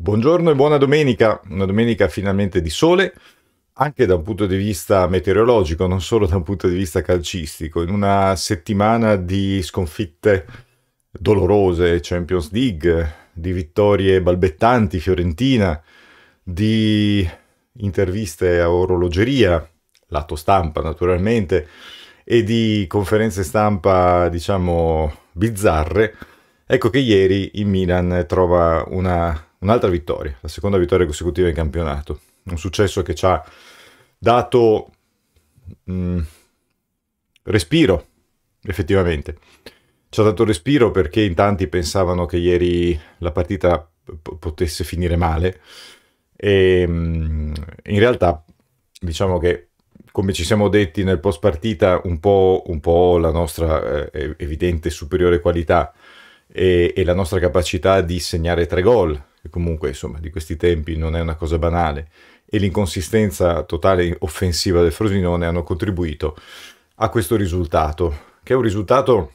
Buongiorno e buona domenica, una domenica finalmente di sole, anche da un punto di vista meteorologico, non solo da un punto di vista calcistico, in una settimana di sconfitte dolorose, Champions League, di vittorie balbettanti, Fiorentina, di interviste a orologeria, lato stampa naturalmente, e di conferenze stampa, diciamo, bizzarre, ecco che ieri il Milan trova una un'altra vittoria, la seconda vittoria consecutiva in campionato, un successo che ci ha dato mh, mm, respiro, effettivamente. Ci ha dato respiro perché in tanti pensavano che ieri la partita potesse finire male e mh, mm, in realtà diciamo che come ci siamo detti nel post partita un po', un po la nostra eh, evidente superiore qualità e, e la nostra capacità di segnare tre gol che comunque insomma di questi tempi non è una cosa banale, e l'inconsistenza totale offensiva del Frosinone hanno contribuito a questo risultato, che è un risultato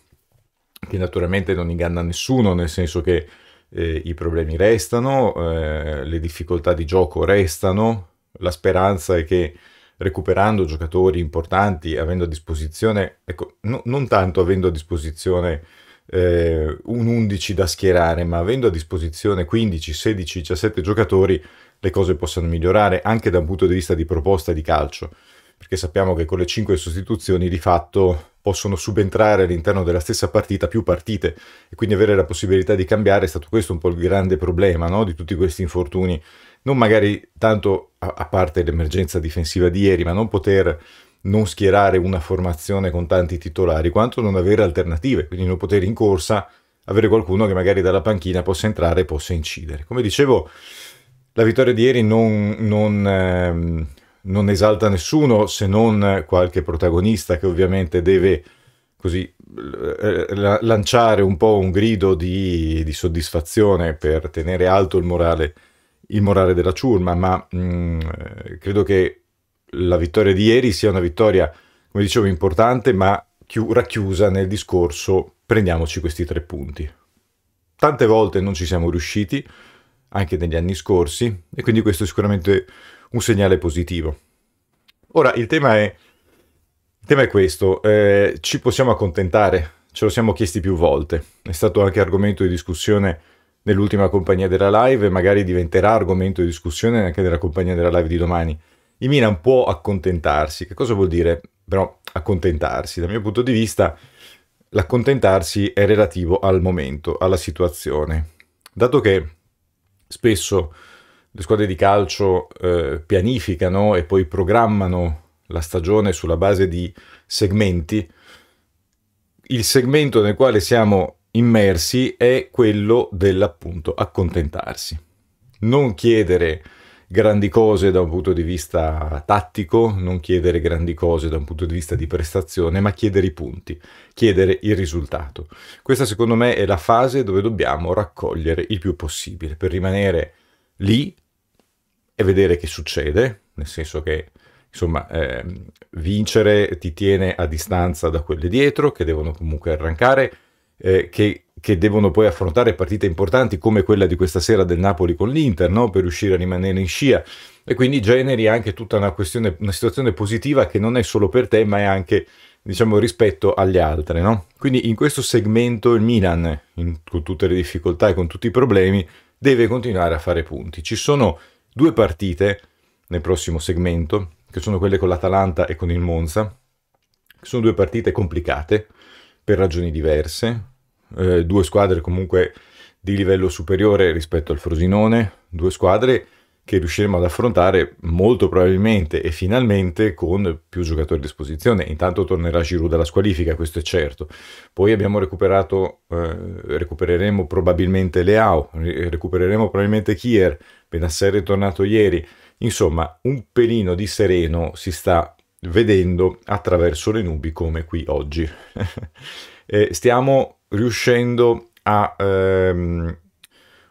che naturalmente non inganna nessuno, nel senso che eh, i problemi restano, eh, le difficoltà di gioco restano, la speranza è che recuperando giocatori importanti, avendo a disposizione, ecco, no, non tanto avendo a disposizione eh, un 11 da schierare, ma avendo a disposizione 15, 16, 17 giocatori, le cose possono migliorare anche da un punto di vista di proposta di calcio, perché sappiamo che con le 5 sostituzioni di fatto possono subentrare all'interno della stessa partita più partite e quindi avere la possibilità di cambiare è stato questo un po' il grande problema no? di tutti questi infortuni, non magari tanto a, a parte l'emergenza difensiva di ieri, ma non poter non schierare una formazione con tanti titolari, quanto non avere alternative, quindi non poter in corsa avere qualcuno che magari dalla panchina possa entrare e possa incidere. Come dicevo, la vittoria di ieri non, non, ehm, non esalta nessuno se non qualche protagonista che ovviamente deve così eh, lanciare un po' un grido di, di soddisfazione per tenere alto il morale, il morale della ciurma, ma mh, mm, eh, credo che la vittoria di ieri sia una vittoria, come dicevo, importante, ma racchiusa nel discorso prendiamoci questi tre punti. Tante volte non ci siamo riusciti, anche negli anni scorsi, e quindi questo è sicuramente un segnale positivo. Ora, il tema è, il tema è questo, eh, ci possiamo accontentare, ce lo siamo chiesti più volte, è stato anche argomento di discussione nell'ultima compagnia della live e magari diventerà argomento di discussione anche nella compagnia della live di domani il Milan può accontentarsi. Che cosa vuol dire però accontentarsi? Dal mio punto di vista l'accontentarsi è relativo al momento, alla situazione. Dato che spesso le squadre di calcio eh, pianificano e poi programmano la stagione sulla base di segmenti, il segmento nel quale siamo immersi è quello dell'appunto accontentarsi. Non chiedere grandi cose da un punto di vista tattico, non chiedere grandi cose da un punto di vista di prestazione, ma chiedere i punti, chiedere il risultato. Questa secondo me è la fase dove dobbiamo raccogliere il più possibile per rimanere lì e vedere che succede, nel senso che insomma eh, vincere ti tiene a distanza da quelle dietro che devono comunque arrancare, eh, che che devono poi affrontare partite importanti come quella di questa sera del Napoli con l'Inter, no? per riuscire a rimanere in scia. E quindi generi anche tutta una, una, situazione positiva che non è solo per te, ma è anche diciamo, rispetto agli altri. No? Quindi in questo segmento il Milan, in, con tutte le difficoltà e con tutti i problemi, deve continuare a fare punti. Ci sono due partite nel prossimo segmento, che sono quelle con l'Atalanta e con il Monza, sono due partite complicate per ragioni diverse, eh, due squadre comunque di livello superiore rispetto al Frosinone, due squadre che riusciremo ad affrontare molto probabilmente e finalmente con più giocatori a disposizione. Intanto tornerà Giroud dalla squalifica, questo è certo. Poi abbiamo recuperato, eh, recupereremo probabilmente Leao, recupereremo probabilmente Kier, Benasser è tornato ieri. Insomma, un pelino di sereno si sta vedendo attraverso le nubi come qui oggi. eh, stiamo riuscendo a ehm,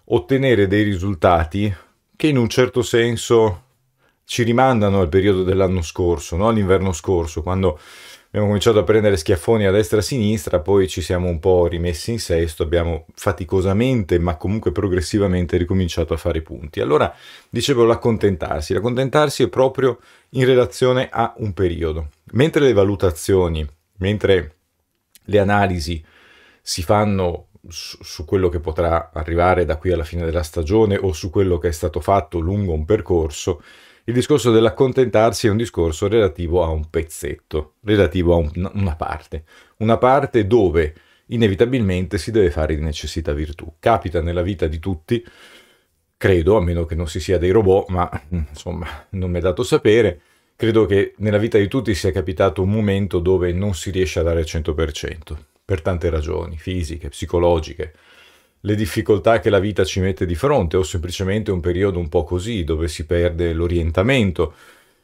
ottenere dei risultati che in un certo senso ci rimandano al periodo dell'anno scorso, no? all'inverno scorso, quando abbiamo cominciato a prendere schiaffoni a destra e a sinistra, poi ci siamo un po' rimessi in sesto, abbiamo faticosamente, ma comunque progressivamente ricominciato a fare punti. Allora, dicevo, l'accontentarsi. L'accontentarsi è proprio in relazione a un periodo. Mentre le valutazioni, mentre le analisi si fanno su quello che potrà arrivare da qui alla fine della stagione o su quello che è stato fatto lungo un percorso, il discorso dell'accontentarsi è un discorso relativo a un pezzetto, relativo a un, una parte, una parte dove inevitabilmente si deve fare di necessità virtù. Capita nella vita di tutti, credo, a meno che non si sia dei robot, ma mm, insomma non mi è dato sapere, credo che nella vita di tutti sia capitato un momento dove non si riesce a dare il 100% per tante ragioni, fisiche, psicologiche, le difficoltà che la vita ci mette di fronte o semplicemente un periodo un po' così dove si perde l'orientamento.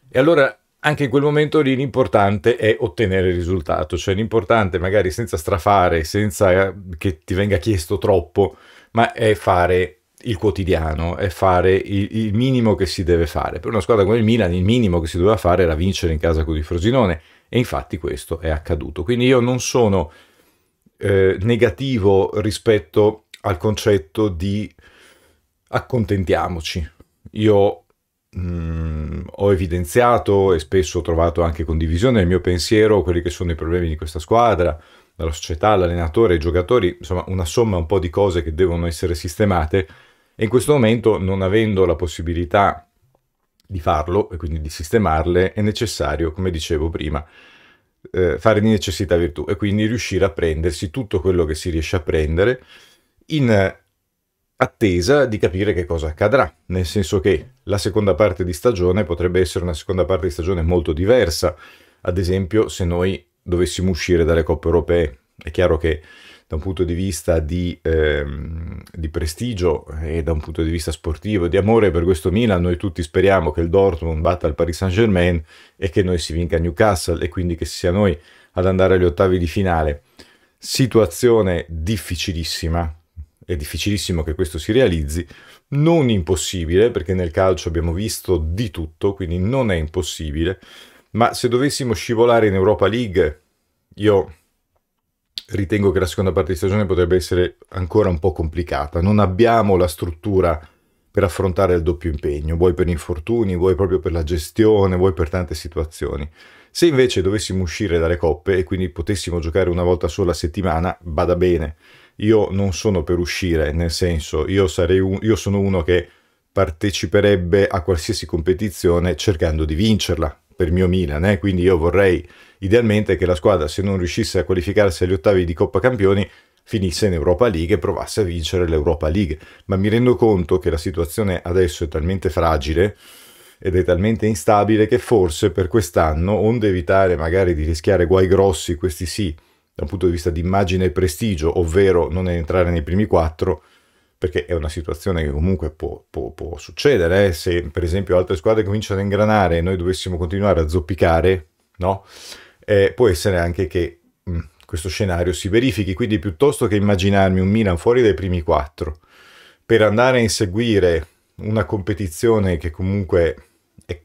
E allora anche in quel momento lì l'importante è ottenere il risultato, cioè l'importante magari senza strafare, senza eh, che ti venga chiesto troppo, ma è fare il quotidiano, è fare il, il minimo che si deve fare. Per una squadra come il Milan il minimo che si doveva fare era vincere in casa con il Frosinone e infatti questo è accaduto. Quindi io non sono eh, negativo rispetto al concetto di accontentiamoci. Io mh, mm, ho evidenziato e spesso ho trovato anche condivisione nel mio pensiero quelli che sono i problemi di questa squadra, dalla società, l'allenatore, i giocatori, insomma una somma un po' di cose che devono essere sistemate e in questo momento non avendo la possibilità di farlo e quindi di sistemarle è necessario, come dicevo prima, eh, fare di necessità virtù e quindi riuscire a prendersi tutto quello che si riesce a prendere in attesa di capire che cosa accadrà, nel senso che la seconda parte di stagione potrebbe essere una seconda parte di stagione molto diversa, ad esempio se noi dovessimo uscire dalle coppe europee, è chiaro che da un punto di vista di, ehm, di, prestigio e da un punto di vista sportivo, di amore per questo Milan. Noi tutti speriamo che il Dortmund batta il Paris Saint Germain e che noi si vinca a Newcastle e quindi che sia noi ad andare agli ottavi di finale. Situazione difficilissima, è difficilissimo che questo si realizzi, non impossibile perché nel calcio abbiamo visto di tutto, quindi non è impossibile, ma se dovessimo scivolare in Europa League, io ritengo che la seconda parte di stagione potrebbe essere ancora un po' complicata. Non abbiamo la struttura per affrontare il doppio impegno, vuoi per infortuni, vuoi proprio per la gestione, vuoi per tante situazioni. Se invece dovessimo uscire dalle coppe e quindi potessimo giocare una volta sola a settimana, vada bene. Io non sono per uscire, nel senso, io, un, io sono uno che parteciperebbe a qualsiasi competizione cercando di vincerla, per il mio Milan, eh? quindi io vorrei idealmente che la squadra, se non riuscisse a qualificarsi agli ottavi di Coppa Campioni, finisse in Europa League e provasse a vincere l'Europa League. Ma mi rendo conto che la situazione adesso è talmente fragile ed è talmente instabile che forse per quest'anno, onde evitare magari di rischiare guai grossi, questi sì, da un punto di vista di immagine e prestigio, ovvero non entrare nei primi quattro, perché è una situazione che comunque può, può, può succedere, eh? se per esempio altre squadre cominciano a ingranare e noi dovessimo continuare a zoppicare, no? Eh, può essere anche che mh, mm, questo scenario si verifichi, quindi piuttosto che immaginarmi un Milan fuori dai primi quattro, per andare a inseguire una competizione che comunque è,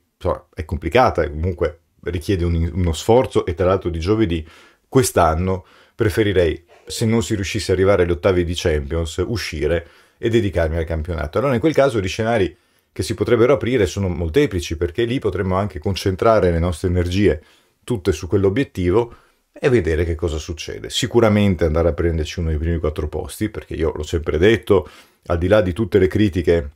è complicata, comunque richiede un, uno sforzo e tra l'altro di giovedì quest'anno preferirei, se non si riuscisse ad arrivare agli ottavi di Champions, uscire e dedicarmi al campionato. Allora in quel caso gli scenari che si potrebbero aprire sono molteplici, perché lì potremmo anche concentrare le nostre energie tutte su quell'obiettivo e vedere che cosa succede. Sicuramente andare a prenderci uno dei primi quattro posti, perché io l'ho sempre detto, al di là di tutte le critiche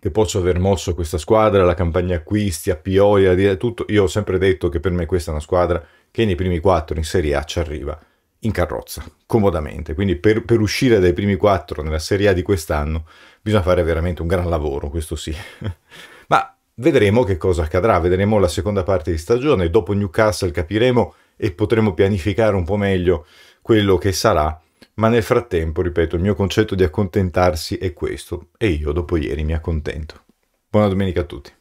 che posso aver mosso a questa squadra, la campagna acquisti, a Pioia, tutto, io ho sempre detto che per me questa è una squadra che nei primi quattro in Serie A ci arriva in carrozza, comodamente. Quindi per, per, uscire dai primi quattro nella Serie A di quest'anno bisogna fare veramente un gran lavoro, questo sì. Ma vedremo che cosa accadrà, vedremo la seconda parte di stagione, dopo Newcastle capiremo e potremo pianificare un po' meglio quello che sarà, ma nel frattempo, ripeto, il mio concetto di accontentarsi è questo e io dopo ieri mi accontento. Buona domenica a tutti.